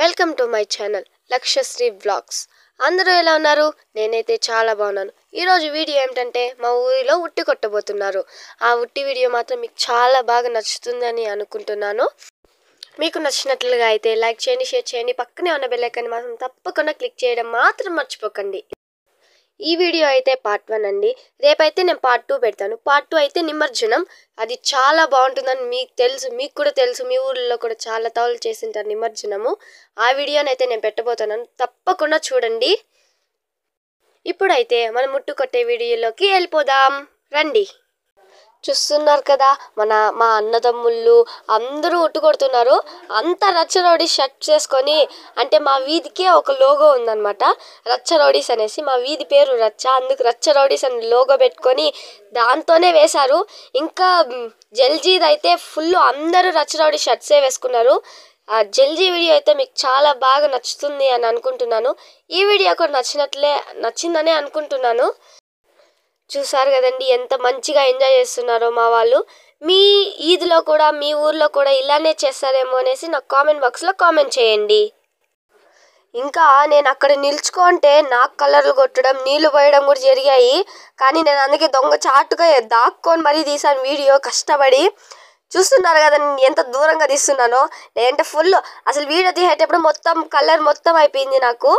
welcome to my channel Lakshyasri blogs అందరూ ఎలా ఉన్నారు నేనైతే చాలా బాగున్నాను ఈరోజు వీడియో ఏమిటంటే మా ఊరిలో ఉట్టి కొట్టబోతున్నారు ఆ ఉట్టి వీడియో మాత్రం మీకు చాలా బాగా నచ్చుతుందని అనుకుంటున్నాను మీకు నచ్చినట్లుగా అయితే లైక్ చేయండి షేర్ చేయండి పక్కనే ఉన్న బెల్లైకాన్ని మాత్రం తప్పకుండా క్లిక్ చేయడం మాత్రం మర్చిపోకండి ఈ వీడియో అయితే పార్ట్ వన్ అండి రేపైతే నేను పార్ట్ టూ పెడతాను పార్ట్ టూ అయితే నిమజ్జనం అది చాలా బాగుంటుందని మీకు తెలుసు మీకు కూడా తెలుసు మీ ఊళ్ళో కూడా చాలా తవలు చేసింటారు నిమజ్జనము ఆ వీడియోని అయితే నేను పెట్టబోతున్నాను తప్పకుండా చూడండి ఇప్పుడైతే మనం ముట్టుకొట్టే వీడియోలోకి వెళ్ళిపోదాం రండి చూస్తున్నారు కదా మన మా అన్నదమ్ముళ్ళు అందరూ కొడుతున్నారు అంత రచ్చరోడి షర్ట్ చేసుకొని అంటే మా వీధికే ఒక లోగో ఉందనమాట రచ్చరోడీస్ అనేసి మా వీధి పేరు రచ్చ అందుకు రచ్చరోడీస్ అని లోగో పెట్టుకొని దాంతోనే వేశారు ఇంకా జల్జీది అయితే ఫుల్ అందరూ రచ్చరోడి షర్ట్సే వేసుకున్నారు ఆ జల్జీ వీడియో అయితే మీకు చాలా బాగా నచ్చుతుంది అని అనుకుంటున్నాను ఈ వీడియో కూడా నచ్చినట్లే నచ్చిందనే అనుకుంటున్నాను చూసారు కదండి ఎంత మంచిగా ఎంజాయ్ చేస్తున్నారో మా వాళ్ళు మీ ఈద్లో కూడా మీ ఊర్లో కూడా ఇలానే చేస్తారేమో అనేసి నాకు కామెంట్ బాక్స్లో కామెంట్ చేయండి ఇంకా నేను అక్కడ నిల్చుకుంటే నాకు కలర్లు కొట్టడం నీళ్లు పోయడం కూడా జరిగాయి కానీ నేను అందుకే దొంగ చాటుగా దాక్కొని మరీ తీసాను వీడియో కష్టపడి చూస్తున్నారు కదా నేను ఎంత దూరంగా తీస్తున్నానో లేదంటే ఫుల్ అసలు వీడియో తీసేటప్పుడు మొత్తం కలర్ మొత్తం అయిపోయింది నాకు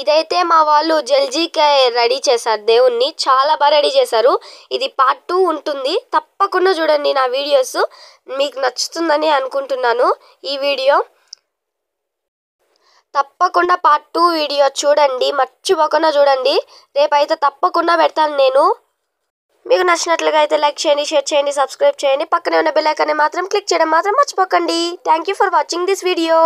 ఇదైతే మా వాళ్ళు జల్జీకే రెడీ చేశారు దేవుణ్ణి చాలా బాగా రెడీ చేశారు ఇది పార్ట్ టూ ఉంటుంది తప్పకుండా చూడండి నా వీడియోస్ మీకు నచ్చుతుందని అనుకుంటున్నాను ఈ వీడియో తప్పకుండా పార్ట్ టూ వీడియో చూడండి మర్చిపోకుండా చూడండి రేపైతే తప్పకుండా పెడతాను నేను మీకు నచ్చినట్లుగా అయితే లైక్ చేయండి షేర్ చేయండి సబ్స్క్రైబ్ చేయండి పక్కనే ఉన్న బెల్ ఐకాన్ని మాత్రం క్లిక్ చేయడం మాత్రం మర్చిపోకండి thank you for watching this video